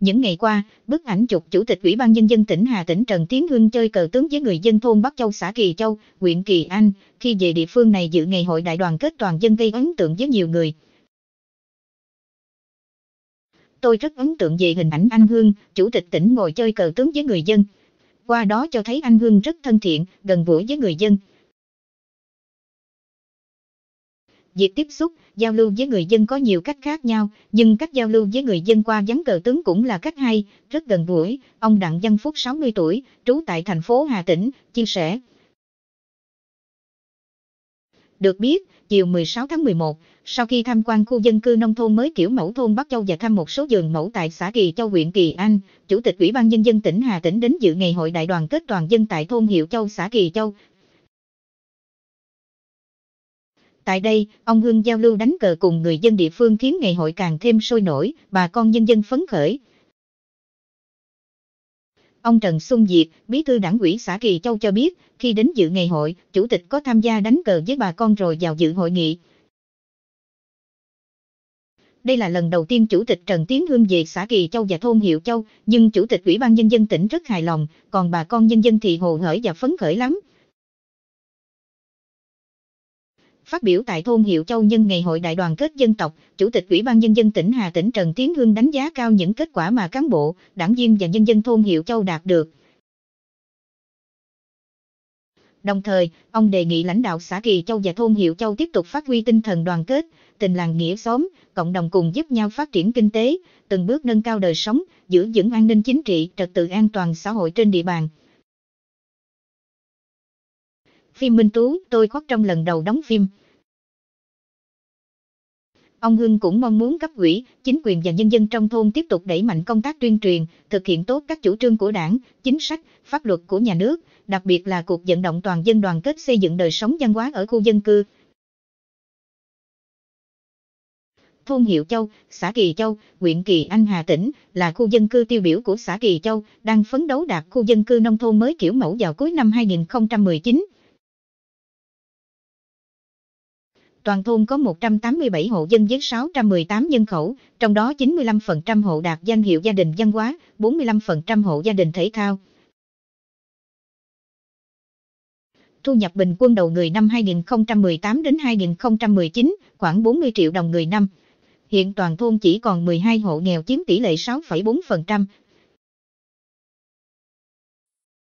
Những ngày qua, bức ảnh chụp Chủ tịch Ủy ban Nhân dân tỉnh Hà Tĩnh Trần Tiến Hưng chơi cờ tướng với người dân thôn Bắc Châu xã Kỳ Châu, huyện Kỳ Anh, khi về địa phương này dự ngày hội đại đoàn kết toàn dân gây ấn tượng với nhiều người. Tôi rất ấn tượng về hình ảnh anh Hương, Chủ tịch tỉnh ngồi chơi cờ tướng với người dân. Qua đó cho thấy anh Hương rất thân thiện, gần gũi với người dân. Việc tiếp xúc, giao lưu với người dân có nhiều cách khác nhau, nhưng cách giao lưu với người dân qua gián cờ tướng cũng là cách hay, rất gần gũi. Ông Đặng Văn Phúc 60 tuổi, trú tại thành phố Hà Tĩnh, chia sẻ. Được biết, chiều 16 tháng 11, sau khi tham quan khu dân cư nông thôn mới kiểu mẫu thôn Bắc Châu và thăm một số vườn mẫu tại xã Kỳ Châu huyện Kỳ Anh, Chủ tịch Ủy ban Nhân dân tỉnh Hà Tĩnh đến dự ngày hội đại đoàn kết toàn dân tại thôn Hiệu Châu xã Kỳ Châu, Tại đây, ông Hương giao lưu đánh cờ cùng người dân địa phương khiến ngày hội càng thêm sôi nổi, bà con nhân dân phấn khởi. Ông Trần Xuân Diệp, bí thư đảng ủy xã Kỳ Châu cho biết, khi đến dự ngày hội, chủ tịch có tham gia đánh cờ với bà con rồi vào dự hội nghị. Đây là lần đầu tiên chủ tịch Trần Tiến Hương về xã Kỳ Châu và thôn Hiệu Châu, nhưng chủ tịch Ủy ban Nhân dân tỉnh rất hài lòng, còn bà con nhân dân thì hồ hởi và phấn khởi lắm. Phát biểu tại thôn Hiệu Châu nhân ngày hội đại đoàn kết dân tộc, Chủ tịch Ủy ban Nhân dân tỉnh Hà Tĩnh Trần Tiến Hương đánh giá cao những kết quả mà cán bộ, đảng viên và nhân dân thôn Hiệu Châu đạt được. Đồng thời, ông đề nghị lãnh đạo xã Kỳ Châu và thôn Hiệu Châu tiếp tục phát huy tinh thần đoàn kết, tình làng nghĩa xóm, cộng đồng cùng giúp nhau phát triển kinh tế, từng bước nâng cao đời sống, giữ vững an ninh chính trị, trật tự an toàn xã hội trên địa bàn phim Minh Tú, tôi khóc trong lần đầu đóng phim. Ông Hưng cũng mong muốn cấp ủy, chính quyền và nhân dân trong thôn tiếp tục đẩy mạnh công tác tuyên truyền, thực hiện tốt các chủ trương của đảng, chính sách, pháp luật của nhà nước, đặc biệt là cuộc vận động toàn dân đoàn kết xây dựng đời sống văn hóa ở khu dân cư. Thôn Hiệu Châu, xã Kỳ Châu, huyện Kỳ Anh Hà Tĩnh là khu dân cư tiêu biểu của xã Kỳ Châu, đang phấn đấu đạt khu dân cư nông thôn mới kiểu mẫu vào cuối năm 2019. toàn thôn có 187 hộ dân với 618 nhân khẩu, trong đó 95% hộ đạt danh hiệu gia đình văn hóa, 45% hộ gia đình thể thao. Thu nhập bình quân đầu người năm 2018 đến 2019 khoảng 40 triệu đồng người năm. Hiện toàn thôn chỉ còn 12 hộ nghèo chiếm tỷ lệ 6,4%,